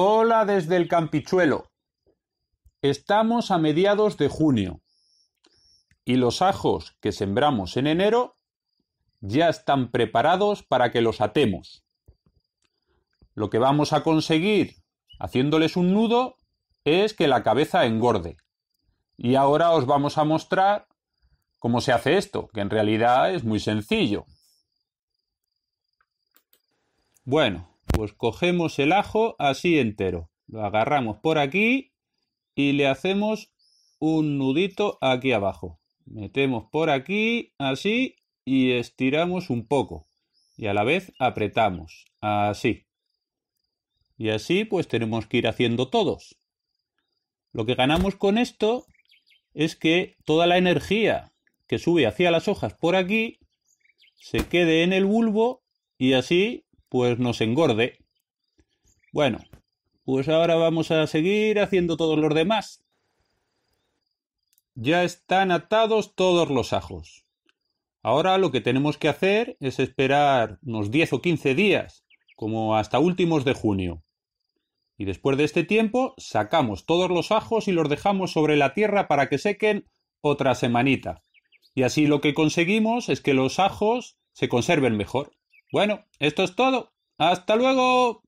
Hola desde el Campichuelo. Estamos a mediados de junio y los ajos que sembramos en enero ya están preparados para que los atemos. Lo que vamos a conseguir haciéndoles un nudo es que la cabeza engorde. Y ahora os vamos a mostrar cómo se hace esto, que en realidad es muy sencillo. Bueno, pues cogemos el ajo así entero. Lo agarramos por aquí y le hacemos un nudito aquí abajo. Metemos por aquí así y estiramos un poco. Y a la vez apretamos así. Y así pues tenemos que ir haciendo todos. Lo que ganamos con esto es que toda la energía que sube hacia las hojas por aquí se quede en el bulbo y así pues nos engorde. Bueno, pues ahora vamos a seguir haciendo todos los demás. Ya están atados todos los ajos. Ahora lo que tenemos que hacer es esperar unos 10 o 15 días, como hasta últimos de junio. Y después de este tiempo sacamos todos los ajos y los dejamos sobre la tierra para que sequen otra semanita. Y así lo que conseguimos es que los ajos se conserven mejor. Bueno, esto es todo. Hasta luego.